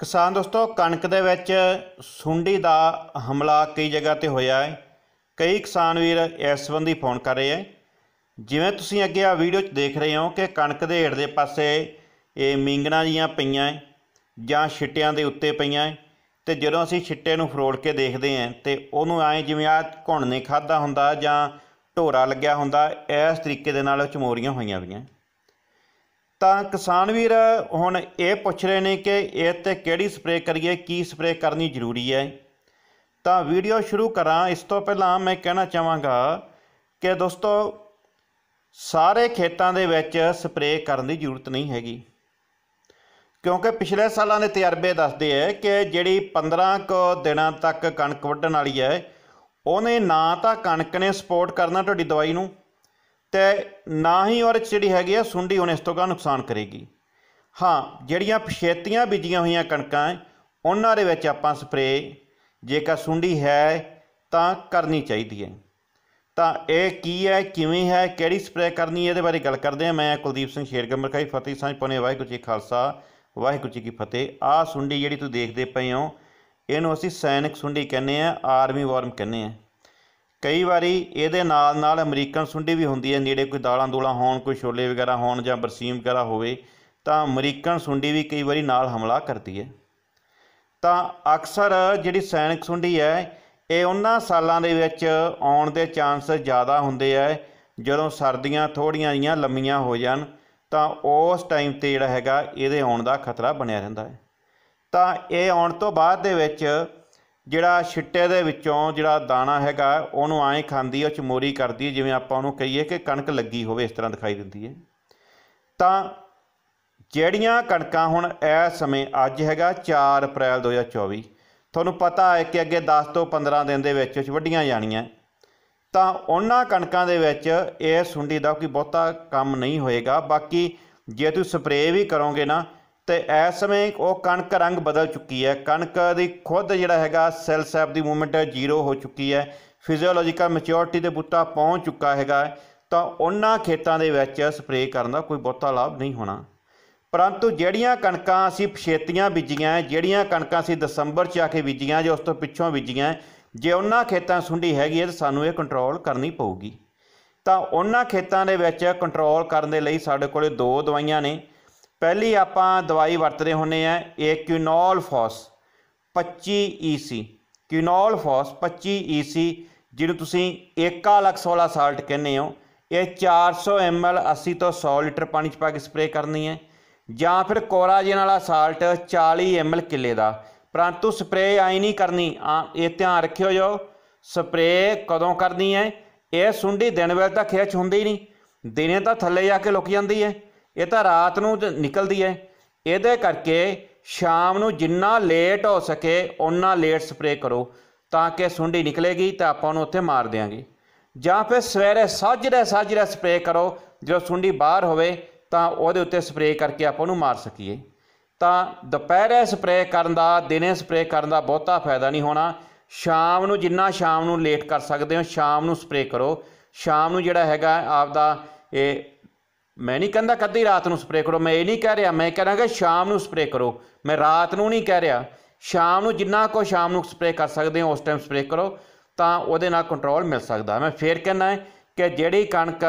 ਕਿਸਾਨ ਦੋਸਤੋ ਕਣਕ ਦੇ ਵਿੱਚ ਸੁੰਡੀ ਦਾ ਹਮਲਾ ਕਈ ਜਗ੍ਹਾ ਤੇ ਹੋਇਆ ਹੈ ਕਈ ਕਿਸਾਨ ਵੀਰ ਇਸ ਸੰਬੰਧੀ ਫੋਨ ਕਰ ਰਹੇ ਹੈ ਜਿਵੇਂ ਤੁਸੀਂ ਅੱਗੇ ਆ ਵੀਡੀਓ 'ਚ ਦੇਖ ਰਹੇ ਹੋ ਕਿ ਕਣਕ ਦੇ ਹੇਠ ਦੇ ਪਾਸੇ ਇਹ ਮਿੰਗਣਾ ਜੀਆਂ ਪਈਆਂ ਜਾਂ ਛਿੱਟਿਆਂ ਦੇ ਉੱਤੇ ਪਈਆਂ ਤੇ ਜਦੋਂ ਅਸੀਂ ਛਿੱਟੇ ਨੂੰ ਫਰੋੜ ਕੇ ਦੇਖਦੇ ਹਾਂ ਤੇ ਉਹਨੂੰ ਐ ਜਿਵੇਂ ਆ ਘੁਣ ਨੇ ਖਾਦਾ ਹੁੰਦਾ ਜਾਂ ਢੋਰਾ ਲੱਗਿਆ ਹੁੰਦਾ ਇਸ ਤਰੀਕੇ ਦੇ ਨਾਲ ਚਮੋਰੀਆਂ ਹੋਈਆਂ ਵੀਆਂ ਤਾਂ ਕਿਸਾਨ ਵੀਰ ਹੁਣ ਇਹ ਪੁੱਛ ਰਹੇ ਨੇ ਕਿ ਇਹ ਤੇ ਕਿਹੜੀ ਸਪਰੇਅ ਕਰੀਏ ਕੀ ਸਪਰੇਅ ਕਰਨੀ ਜ਼ਰੂਰੀ ਹੈ ਤਾਂ ਵੀਡੀਓ ਸ਼ੁਰੂ ਕਰਾਂ ਇਸ ਤੋਂ ਪਹਿਲਾਂ ਮੈਂ ਕਹਿਣਾ ਚਾਹਾਂਗਾ ਕਿ ਦੋਸਤੋ ਸਾਰੇ ਖੇਤਾਂ ਦੇ ਵਿੱਚ ਸਪਰੇਅ ਕਰਨ ਦੀ ਜ਼ਰੂਰਤ ਨਹੀਂ ਹੈਗੀ ਕਿਉਂਕਿ ਪਿਛਲੇ ਸਾਲਾਂ ਦੇ ਤਜਰਬੇ ਦੱਸਦੇ ਐ ਕਿ ਜਿਹੜੀ 15 ਕ ਦਿਨਾਂ ਤੱਕ ਕਣਕ ਵੱਢਣ ਵਾਲੀ ਹੈ ਉਹਨੇ ਨਾ ਤਾਂ ਕਣਕ ਨੇ ਸਪੋਰਟ ਕਰਨਾ ਤੁਹਾਡੀ ਦਵਾਈ ਨੂੰ ਤੇ ਨਾ ਹੀ ਔਰ ਜਿਹੜੀ ਹੈਗੀ ਆ ਸੁੰਡੀ ਹੁਣ ਇਸ ਤੋਂ ਕਾ ਨੁਕਸਾਨ ਕਰੇਗੀ ਹਾਂ ਜਿਹੜੀਆਂ ਪਛੇਤੀਆਂ ਬੀਜੀਆਂ ਹੋਈਆਂ ਕਣਕਾਂ ਉਹਨਾਂ ਦੇ ਵਿੱਚ ਆਪਾਂ ਸਪਰੇ ਜੇਕਰ ਸੁੰਡੀ ਹੈ ਤਾਂ ਕਰਨੀ ਚਾਹੀਦੀ ਹੈ ਤਾਂ ਇਹ ਕੀ ਹੈ ਕਿਵੇਂ ਹੈ ਕਿਹੜੀ ਸਪਰੇ ਕਰਨੀ ਹੈ ਇਹਦੇ ਬਾਰੇ ਗੱਲ ਕਰਦੇ ਆ ਮੈਂ ਕੁਲਦੀਪ ਸਿੰਘ ਸ਼ੇਰਗੰਮਰ ਖਾਈ ਫਤਿਹ ਸਾਂਝ ਪੁਨੇ ਵਾਹਿਗੁਰੂ ਜੀ ਖਾਲਸਾ ਵਾਹਿਗੁਰੂ ਜੀ ਕੀ ਫਤਿਹ ਆ ਸੁੰਡੀ ਜਿਹੜੀ ਤੁਸੀਂ ਦੇਖਦੇ ਪਏ ਹੋ ਇਹਨੂੰ ਅਸੀਂ ਸੈਨਿਕ ਸੁੰਡੀ ਕਹਿੰਦੇ ਆ ਆਰਮੀ ਵਾਰਮ ਕਹਿੰਦੇ ਆ ਕਈ ਵਾਰੀ ਇਹਦੇ ਨਾਲ ਨਾਲ ਅਮਰੀਕਨ ਸੁੰਡੀ ਵੀ ਹੁੰਦੀ ਹੈ ਨੇੜੇ ਕੋਈ ਦਾਲਾਂ ਦੂਲਾਂ ਹੋਣ ਕੋਈ ਛੋਲੇ ਵਗੈਰਾ ਹੋਣ ਜਾਂ ਬਰਸੀਮ ਵਗੈਰਾ ਹੋਵੇ ਤਾਂ ਅਮਰੀਕਨ ਸੁੰਡੀ ਵੀ ਕਈ ਵਾਰੀ ਨਾਲ ਹਮਲਾ ਕਰਦੀ ਹੈ ਤਾਂ ਅਕਸਰ ਜਿਹੜੀ ਸੈਨਿਕ ਸੁੰਡੀ ਹੈ ਇਹ ਉਹਨਾਂ ਸਾਲਾਂ ਦੇ ਵਿੱਚ ਆਉਣ ਦੇ ਚਾਂਸ ਜ਼ਿਆਦਾ ਹੁੰਦੇ ਆ ਜਦੋਂ ਸਰਦੀਆਂ ਥੋੜੀਆਂ ਜੀਆਂ ਲੰਮੀਆਂ ਹੋ ਜਾਣ ਤਾਂ ਉਸ ਟਾਈਮ ਤੇ ਜਿਹੜਾ ਹੈਗਾ ਇਹਦੇ ਆਉਣ ਦਾ ਖਤਰਾ ਬਣਿਆ ਰਹਿੰਦਾ ਹੈ ਤਾਂ ਇਹ ਆਉਣ ਤੋਂ ਬਾਅਦ ਦੇ ਵਿੱਚ ਜਿਹੜਾ ਛਿੱਟੇ ਦੇ ਵਿੱਚੋਂ ਜਿਹੜਾ ਦਾਣਾ ਹੈਗਾ ਉਹਨੂੰ ਐਂ ਖਾਂਦੀ ਉਹ ਚਮੋਰੀ ਕਰਦੀ ਹੈ ਜਿਵੇਂ ਆਪਾਂ ਉਹਨੂੰ ਕਹੀਏ ਕਿ ਕਣਕ ਲੱਗੀ ਹੋਵੇ ਇਸ ਤਰ੍ਹਾਂ ਦਿਖਾਈ ਦਿੰਦੀ ਹੈ ਤਾਂ ਜਿਹੜੀਆਂ ਕਣਕਾਂ ਹੁਣ ਇਸ ਸਮੇਂ ਅੱਜ ਹੈਗਾ 4 ਅਪ੍ਰੈਲ 2024 ਤੁਹਾਨੂੰ ਪਤਾ ਹੈ ਕਿ ਅੱਗੇ 10 ਤੋਂ 15 ਦਿਨ ਦੇ ਵਿੱਚ ਵਿੱਚ ਵੱਡੀਆਂ ਜਾਣੀਆਂ ਤਾਂ ਉਹਨਾਂ ਕਣਕਾਂ ਦੇ ਵਿੱਚ ਇਹ ਸੁੰਡੀ ਦਾ ਕੋਈ ਬਹੁਤਾ ਕੰਮ ਨਹੀਂ ਹੋਏਗਾ ਬਾਕੀ ਜੇ ਤੁਸੀਂ ਸਪਰੇਅ ਵੀ ਕਰੋਗੇ ਨਾ ਤੇ ਇਸ ਸਮੇਂ ਉਹ ਕਣਕ ਰੰਗ ਬਦਲ ਚੁੱਕੀ ਹੈ ਕਣਕ ਦੀ ਖੁਦ ਜਿਹੜਾ ਹੈਗਾ ਸੈਲ ਸੈਪ ਦੀ ਮੂਵਮੈਂਟ ਜ਼ੀਰੋ ਹੋ ਚੁੱਕੀ ਹੈ ਫਿਜ਼ੀਓਲੋਜੀਕਲ ਮੈਚਿਓਰਿਟੀ ਦੇ ਬੁੱਤਾ ਪਹੁੰਚ ਚੁੱਕਾ ਹੈਗਾ ਤਾਂ ਉਹਨਾਂ ਖੇਤਾਂ ਦੇ ਵਿੱਚ ਸਪਰੇਅ ਕਰਨ ਦਾ ਕੋਈ ਬਹੁਤਾ ਲਾਭ ਨਹੀਂ ਹੋਣਾ ਪਰੰਤੂ ਜਿਹੜੀਆਂ ਕਣਕਾਂ ਅਸੀਂ ਪਛੇਤੀਆਂ ਬੀਜੀਆਂ ਜਿਹੜੀਆਂ ਕਣਕਾਂ ਅਸੀਂ ਦਸੰਬਰ 'ਚ ਆ ਕੇ ਬੀਜੀਆਂ ਜੇ ਉਸ ਤੋਂ ਪਿੱਛੋਂ ਬੀਜੀਆਂ ਜੇ ਉਹਨਾਂ ਖੇਤਾਂ ਸੁੰਡੀ ਹੈਗੀ ਹੈ ਤਾਂ ਸਾਨੂੰ ਇਹ ਕੰਟਰੋਲ ਕਰਨੀ ਪਊਗੀ ਤਾਂ ਉਹਨਾਂ ਖੇਤਾਂ ਦੇ ਵਿੱਚ ਕੰਟਰੋਲ ਕਰਨ ਦੇ ਲਈ ਸਾਡੇ ਕੋਲੇ ਦੋ ਦਵਾਈਆਂ ਨੇ ਪਹਿਲੀ ਆਪਾਂ ਦਵਾਈ ਵਰਤਦੇ ਹੁੰਨੇ ਆ ਇਹ ਕਿਨੋਲ ਫੋਸ 25 EC ਕਿਨੋਲ ਫੋਸ 25 EC ਜਿਹਨੂੰ ਤੁਸੀਂ ਏਕਾਲਕਸੋਲਾ ਸਾਲਟ ਕਹਿੰਦੇ ਹੋ ਇਹ 400 ml 80 ਤੋਂ 100 ਲੀਟਰ ਪਾਣੀ ਚ ਪਾ ਕੇ ਸਪਰੇਅ ਕਰਨੀ ਹੈ ਜਾਂ ਫਿਰ ਕੋਰਾਜਨ ਵਾਲਾ ਸਾਲਟ 40 ml ਕਿੱਲੇ ਦਾ ਪਰੰਤੂ ਸਪਰੇਅ ਆਈ ਨਹੀਂ ਕਰਨੀ ਆ ਇਹ ਧਿਆਨ ਰੱਖਿਓ ਜੋ ਸਪਰੇਅ ਕਦੋਂ ਕਰਨੀ ਹੈ ਇਹ ਸੁੰਡੀ ਦਿਨ ਵੇਲੇ ਤਾਂ ਖੇਚ ਹੁੰਦੀ ਨਹੀਂ ਦਿਨੇ ਤਾਂ ਥੱਲੇ ਜਾ ਕੇ ਲੁਕ ਜਾਂਦੀ ਹੈ ਇਹ ਤਾਂ ਰਾਤ ਨੂੰ ਨਿਕਲਦੀ ਹੈ ਇਹਦੇ ਕਰਕੇ ਸ਼ਾਮ ਨੂੰ ਜਿੰਨਾ ਲੇਟ ਹੋ ਸਕੇ ਉਹਨਾਂ ਲੇਟ ਸਪਰੇ ਕਰੋ ਤਾਂ ਕਿ ਸੁੰਡੀ ਨਿਕਲੇਗੀ ਤਾਂ ਆਪਾਂ ਉਹਨੂੰ ਉੱਥੇ ਮਾਰ ਦੇਾਂਗੇ ਜਾਂ ਫਿਰ ਸਵੇਰੇ ਸਾਜਰੇ ਸਾਜਰੇ ਸਪਰੇ ਕਰੋ ਜਦੋਂ ਸੁੰਡੀ ਬਾਹਰ ਹੋਵੇ ਤਾਂ ਉਹਦੇ ਉੱਤੇ ਸਪਰੇ ਕਰਕੇ ਆਪਾਂ ਉਹਨੂੰ ਮਾਰ ਸਕੀਏ ਤਾਂ ਦੁਪਹਿਰੇ ਸਪਰੇ ਕਰਨ ਦਾ ਦਿਨੇ ਸਪਰੇ ਕਰਨ ਦਾ ਬਹੁਤਾ ਫਾਇਦਾ ਨਹੀਂ ਹੋਣਾ ਸ਼ਾਮ ਨੂੰ ਜਿੰਨਾ ਸ਼ਾਮ ਨੂੰ ਲੇਟ ਕਰ ਸਕਦੇ ਹੋ ਸ਼ਾਮ ਨੂੰ ਸਪਰੇ ਕਰੋ ਸ਼ਾਮ ਨੂੰ ਜਿਹੜਾ ਹੈਗਾ ਆਪ ਦਾ ਇਹ ਮੈਂ ਨਹੀਂ ਕਹਿੰਦਾ ਕੱਦੀ ਰਾਤ ਨੂੰ ਸਪਰੇਅ ਕਰੋ ਮੈਂ ਇਹ ਨਹੀਂ ਕਹਿ ਰਿਹਾ ਮੈਂ ਕਹਾਂਗਾ ਸ਼ਾਮ ਨੂੰ ਸਪਰੇਅ ਕਰੋ ਮੈਂ ਰਾਤ ਨੂੰ ਨਹੀਂ ਕਹਿ ਰਿਹਾ ਸ਼ਾਮ ਨੂੰ ਜਿੰਨਾ ਕੋ ਸ਼ਾਮ ਨੂੰ ਸਪਰੇਅ ਕਰ ਸਕਦੇ ਹੋ ਉਸ ਟਾਈਮ ਸਪਰੇਅ ਕਰੋ ਤਾਂ ਉਹਦੇ ਨਾਲ ਕੰਟਰੋਲ ਮਿਲ ਸਕਦਾ ਮੈਂ ਫੇਰ ਕਹਿੰਦਾ ਕਿ ਜਿਹੜੀ ਕਣਕ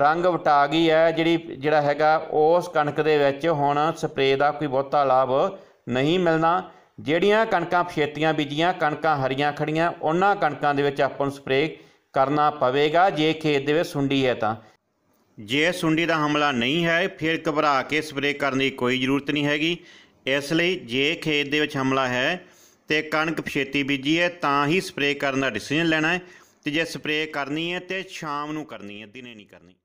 ਰੰਗ ਵਟਾ ਗਈ ਹੈ ਜਿਹੜੀ ਜਿਹੜਾ ਹੈਗਾ ਉਸ ਕਣਕ ਦੇ ਵਿੱਚ ਹੁਣ ਸਪਰੇਅ ਦਾ ਕੋਈ ਬਹੁਤਾ ਲਾਭ ਨਹੀਂ ਮਿਲਣਾ ਜਿਹੜੀਆਂ ਕਣਕਾਂ ਫੇਤੀਆਂ ਬੀਜੀਆਂ ਕਣਕਾਂ ਹਰੀਆਂ ਖੜੀਆਂ ਉਹਨਾਂ ਕਣਕਾਂ ਦੇ ਵਿੱਚ ਆਪਾਂ ਨੂੰ ਸਪਰੇਅ ਕਰਨਾ ਪਵੇਗਾ ਜੇ ਖੇਤ ਦੇ ਵਿੱਚ ਸੁੰਡੀ ਹੈ ਤਾਂ ਜੇ ਸੁੰਡੀ ਦਾ ਹਮਲਾ ਨਹੀਂ ਹੈ ਫਿਰ ਘਬਰਾ ਕੇ ਸਪਰੇਅ ਕਰਨ ਦੀ ਕੋਈ ਜ਼ਰੂਰਤ ਨਹੀਂ ਹੈਗੀ ਇਸ ਲਈ ਜੇ ਖੇਤ ਦੇ ਵਿੱਚ ਹਮਲਾ ਹੈ ਤੇ ਕਣਕ ਪਛੇਤੀ ਬੀਜੀ ਹੈ ਤਾਂ ਹੀ ਸਪਰੇਅ ਕਰਨ ਦਾ ਡਿਸੀਜਨ ਲੈਣਾ ਹੈ ਤੇ ਜੇ ਸਪਰੇਅ ਕਰਨੀ ਹੈ ਤੇ ਸ਼ਾਮ ਨੂੰ ਕਰਨੀ ਹੈ ਦਿਨੇ ਨਹੀਂ ਕਰਨੀ